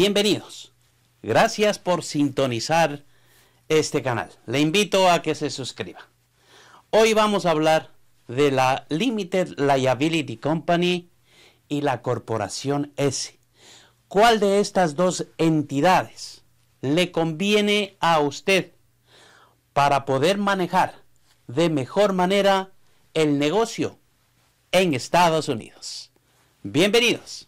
Bienvenidos. Gracias por sintonizar este canal. Le invito a que se suscriba. Hoy vamos a hablar de la Limited Liability Company y la Corporación S. ¿Cuál de estas dos entidades le conviene a usted para poder manejar de mejor manera el negocio en Estados Unidos? Bienvenidos.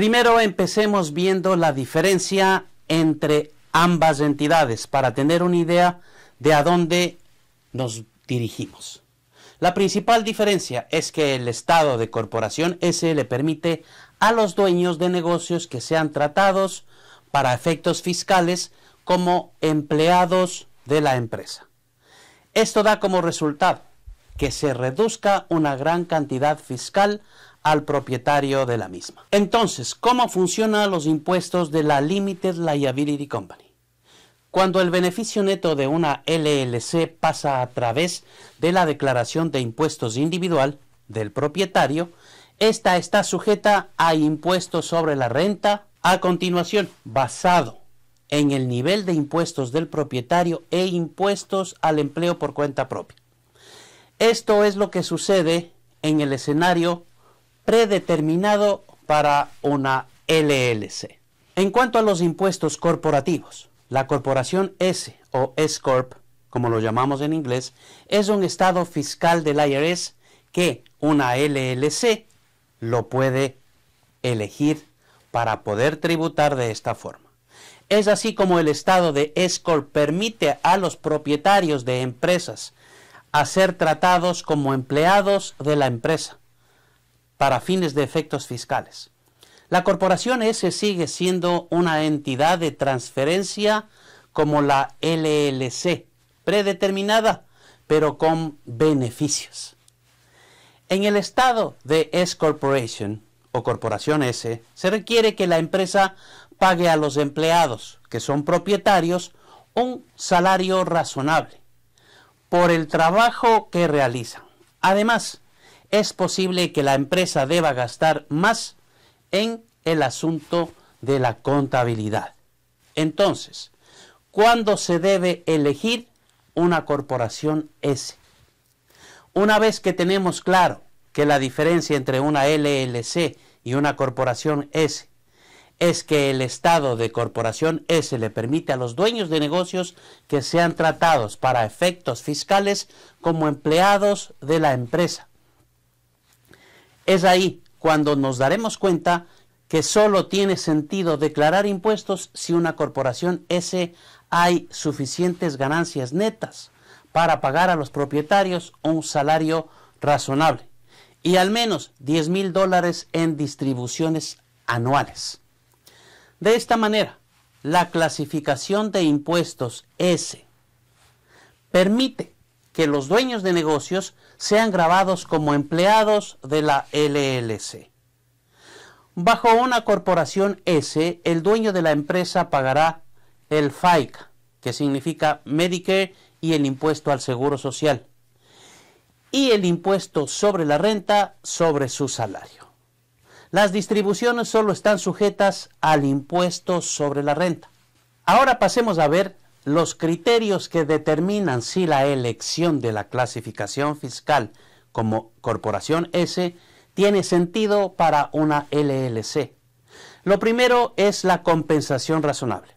Primero empecemos viendo la diferencia entre ambas entidades para tener una idea de a dónde nos dirigimos. La principal diferencia es que el estado de corporación S le permite a los dueños de negocios que sean tratados para efectos fiscales como empleados de la empresa. Esto da como resultado que se reduzca una gran cantidad fiscal al propietario de la misma. Entonces, ¿cómo funcionan los impuestos de la Limited Liability Company? Cuando el beneficio neto de una LLC pasa a través de la declaración de impuestos individual del propietario, esta está sujeta a impuestos sobre la renta. A continuación, basado en el nivel de impuestos del propietario e impuestos al empleo por cuenta propia. Esto es lo que sucede en el escenario predeterminado para una LLC. En cuanto a los impuestos corporativos, la corporación S o S-Corp, como lo llamamos en inglés, es un estado fiscal del IRS que una LLC lo puede elegir para poder tributar de esta forma. Es así como el estado de S-Corp permite a los propietarios de empresas a ser tratados como empleados de la empresa para fines de efectos fiscales. La Corporación S sigue siendo una entidad de transferencia como la LLC, predeterminada, pero con beneficios. En el estado de S Corporation o Corporación S, se requiere que la empresa pague a los empleados, que son propietarios, un salario razonable por el trabajo que realizan. Además, es posible que la empresa deba gastar más en el asunto de la contabilidad. Entonces, ¿cuándo se debe elegir una corporación S? Una vez que tenemos claro que la diferencia entre una LLC y una corporación S es que el estado de corporación S le permite a los dueños de negocios que sean tratados para efectos fiscales como empleados de la empresa. Es ahí cuando nos daremos cuenta que solo tiene sentido declarar impuestos si una corporación S hay suficientes ganancias netas para pagar a los propietarios un salario razonable y al menos 10 mil dólares en distribuciones anuales. De esta manera, la clasificación de impuestos S permite que los dueños de negocios sean grabados como empleados de la LLC. Bajo una corporación S, el dueño de la empresa pagará el FICA, que significa Medicare y el impuesto al Seguro Social, y el impuesto sobre la renta sobre su salario. Las distribuciones solo están sujetas al impuesto sobre la renta. Ahora pasemos a ver los criterios que determinan si la elección de la clasificación fiscal como corporación S tiene sentido para una LLC. Lo primero es la compensación razonable.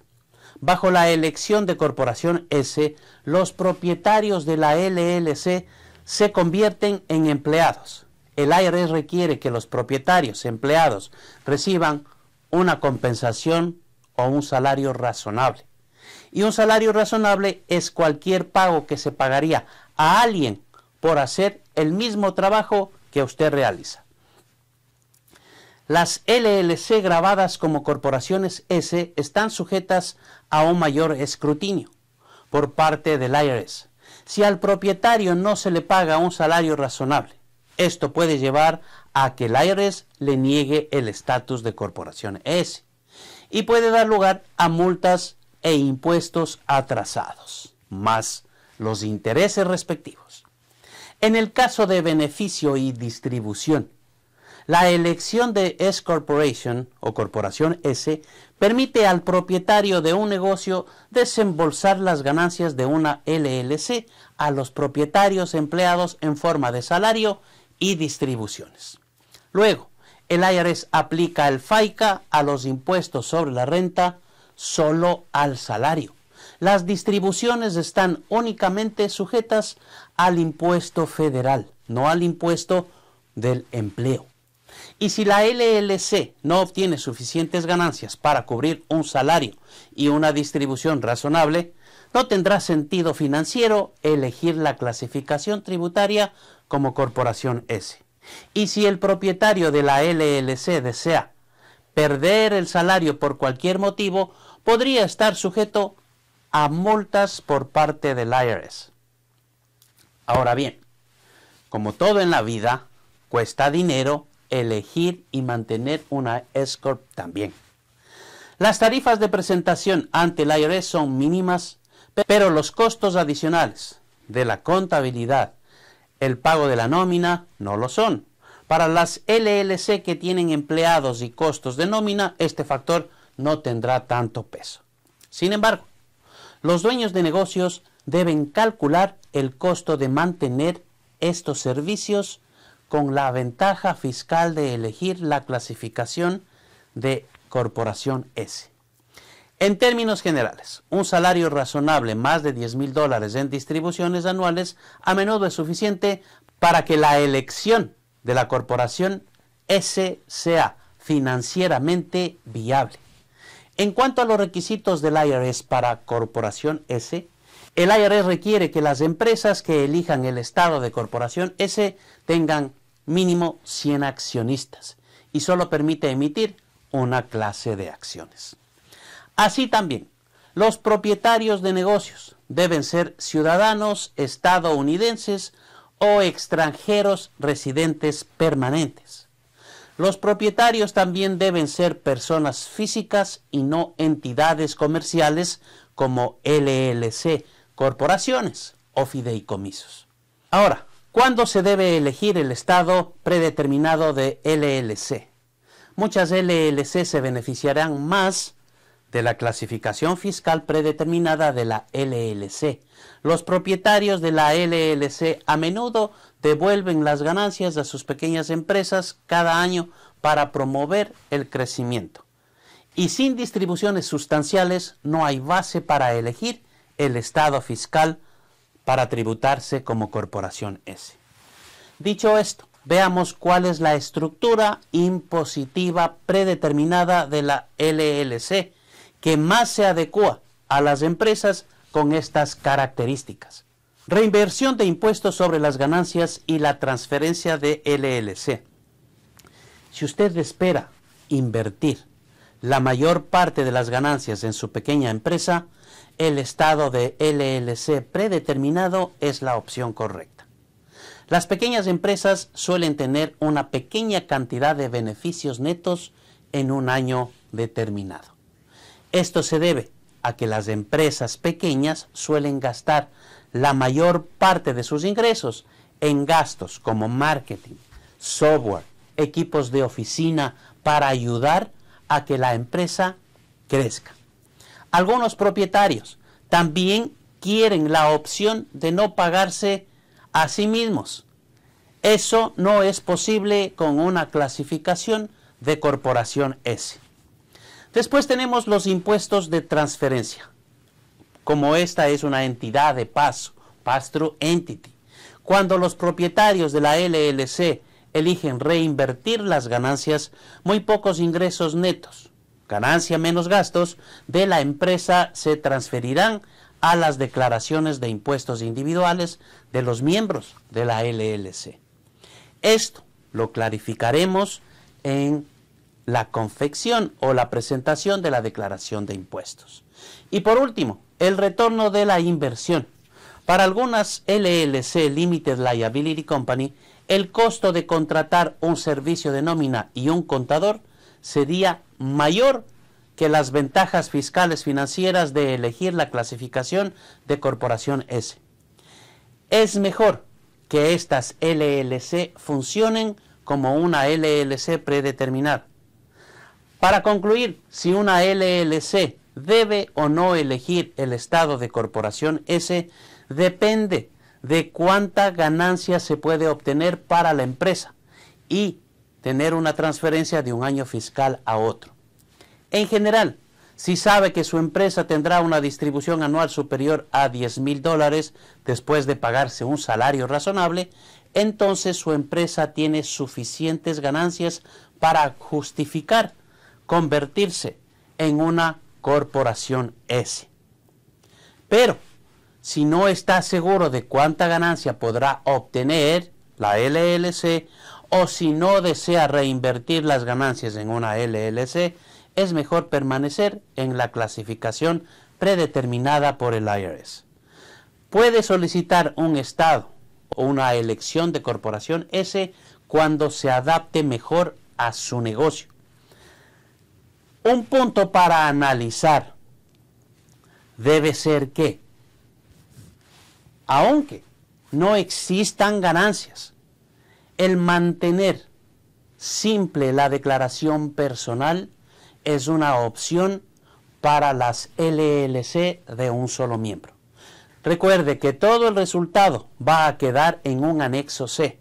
Bajo la elección de corporación S, los propietarios de la LLC se convierten en empleados. El IRS requiere que los propietarios empleados reciban una compensación o un salario razonable. Y un salario razonable es cualquier pago que se pagaría a alguien por hacer el mismo trabajo que usted realiza. Las LLC grabadas como corporaciones S están sujetas a un mayor escrutinio por parte del IRS. Si al propietario no se le paga un salario razonable, esto puede llevar a que el IRS le niegue el estatus de corporación S y puede dar lugar a multas e impuestos atrasados, más los intereses respectivos. En el caso de beneficio y distribución, la elección de S Corporation o Corporación S permite al propietario de un negocio desembolsar las ganancias de una LLC a los propietarios empleados en forma de salario y distribuciones. Luego, el IRS aplica el FICA a los impuestos sobre la renta solo al salario. Las distribuciones están únicamente sujetas al impuesto federal, no al impuesto del empleo. Y si la LLC no obtiene suficientes ganancias para cubrir un salario y una distribución razonable, no tendrá sentido financiero elegir la clasificación tributaria como corporación S. Y si el propietario de la LLC desea perder el salario por cualquier motivo podría estar sujeto a multas por parte del IRS. Ahora bien, como todo en la vida, cuesta dinero elegir y mantener una escort también. Las tarifas de presentación ante el IRS son mínimas, pero los costos adicionales de la contabilidad, el pago de la nómina, no lo son. Para las LLC que tienen empleados y costos de nómina, este factor no tendrá tanto peso. Sin embargo, los dueños de negocios deben calcular el costo de mantener estos servicios con la ventaja fiscal de elegir la clasificación de corporación S. En términos generales, un salario razonable más de 10 mil dólares en distribuciones anuales a menudo es suficiente para que la elección de la corporación S sea financieramente viable. En cuanto a los requisitos del IRS para corporación S, el IRS requiere que las empresas que elijan el estado de corporación S tengan mínimo 100 accionistas y solo permite emitir una clase de acciones. Así también, los propietarios de negocios deben ser ciudadanos estadounidenses o extranjeros residentes permanentes. Los propietarios también deben ser personas físicas y no entidades comerciales como LLC, corporaciones o fideicomisos. Ahora, ¿cuándo se debe elegir el estado predeterminado de LLC? Muchas LLC se beneficiarán más de la clasificación fiscal predeterminada de la LLC. Los propietarios de la LLC a menudo devuelven las ganancias a sus pequeñas empresas cada año para promover el crecimiento. Y sin distribuciones sustanciales no hay base para elegir el estado fiscal para tributarse como corporación S. Dicho esto, veamos cuál es la estructura impositiva predeterminada de la LLC que más se adecua a las empresas con estas características. Reinversión de impuestos sobre las ganancias y la transferencia de LLC. Si usted espera invertir la mayor parte de las ganancias en su pequeña empresa, el estado de LLC predeterminado es la opción correcta. Las pequeñas empresas suelen tener una pequeña cantidad de beneficios netos en un año determinado. Esto se debe a que las empresas pequeñas suelen gastar la mayor parte de sus ingresos en gastos como marketing, software, equipos de oficina para ayudar a que la empresa crezca. Algunos propietarios también quieren la opción de no pagarse a sí mismos. Eso no es posible con una clasificación de corporación S. Después tenemos los impuestos de transferencia. Como esta es una entidad de paso, Pastro Entity, cuando los propietarios de la LLC eligen reinvertir las ganancias, muy pocos ingresos netos, ganancia menos gastos, de la empresa se transferirán a las declaraciones de impuestos individuales de los miembros de la LLC. Esto lo clarificaremos en la confección o la presentación de la declaración de impuestos. Y por último, el retorno de la inversión. Para algunas LLC Limited Liability Company, el costo de contratar un servicio de nómina y un contador sería mayor que las ventajas fiscales financieras de elegir la clasificación de corporación S. Es mejor que estas LLC funcionen como una LLC predeterminada para concluir, si una LLC debe o no elegir el estado de corporación S, depende de cuánta ganancia se puede obtener para la empresa y tener una transferencia de un año fiscal a otro. En general, si sabe que su empresa tendrá una distribución anual superior a 10 mil dólares después de pagarse un salario razonable, entonces su empresa tiene suficientes ganancias para justificar convertirse en una corporación S. Pero si no está seguro de cuánta ganancia podrá obtener la LLC o si no desea reinvertir las ganancias en una LLC, es mejor permanecer en la clasificación predeterminada por el IRS. Puede solicitar un estado o una elección de corporación S cuando se adapte mejor a su negocio un punto para analizar debe ser que, aunque no existan ganancias, el mantener simple la declaración personal es una opción para las LLC de un solo miembro. Recuerde que todo el resultado va a quedar en un anexo C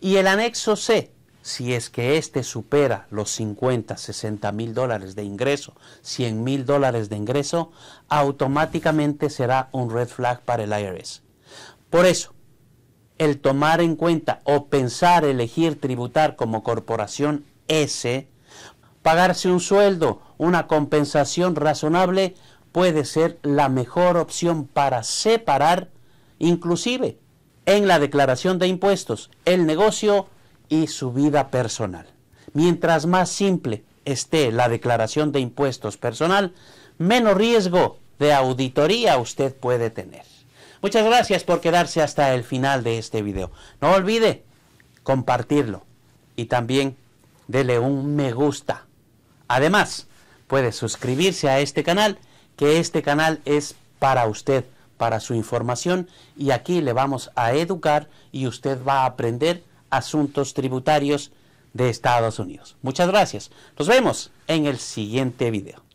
y el anexo C si es que éste supera los 50, 60 mil dólares de ingreso, 100 mil dólares de ingreso, automáticamente será un red flag para el IRS. Por eso, el tomar en cuenta o pensar elegir tributar como corporación S, pagarse un sueldo, una compensación razonable, puede ser la mejor opción para separar, inclusive en la declaración de impuestos, el negocio y su vida personal. Mientras más simple esté la declaración de impuestos personal, menos riesgo de auditoría usted puede tener. Muchas gracias por quedarse hasta el final de este video. No olvide compartirlo y también dele un me gusta. Además, puede suscribirse a este canal, que este canal es para usted, para su información, y aquí le vamos a educar y usted va a aprender asuntos tributarios de Estados Unidos. Muchas gracias. Nos vemos en el siguiente video.